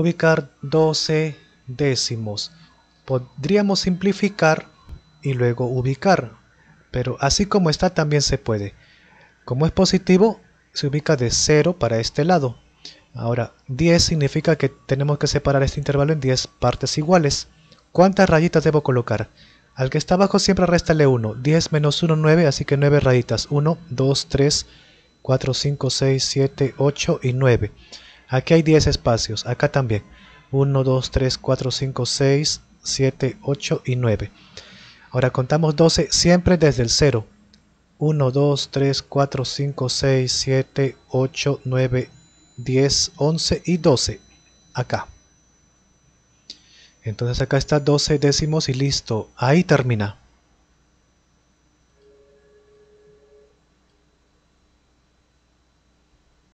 ubicar 12 décimos. Podríamos simplificar y luego ubicar, pero así como está también se puede. Como es positivo, se ubica de 0 para este lado. Ahora, 10 significa que tenemos que separar este intervalo en 10 partes iguales. ¿Cuántas rayitas debo colocar? Al que está abajo siempre réstale 1. 10 menos 1, 9, así que 9 rayitas. 1, 2, 3, 4, 5, 6, 7, 8 y 9. Aquí hay 10 espacios, acá también. 1, 2, 3, 4, 5, 6, 7, 8 y 9. Ahora contamos 12 siempre desde el 0. 1, 2, 3, 4, 5, 6, 7, 8, 9, 10, 11 y 12. Acá. Entonces acá está 12 décimos y listo. Ahí termina.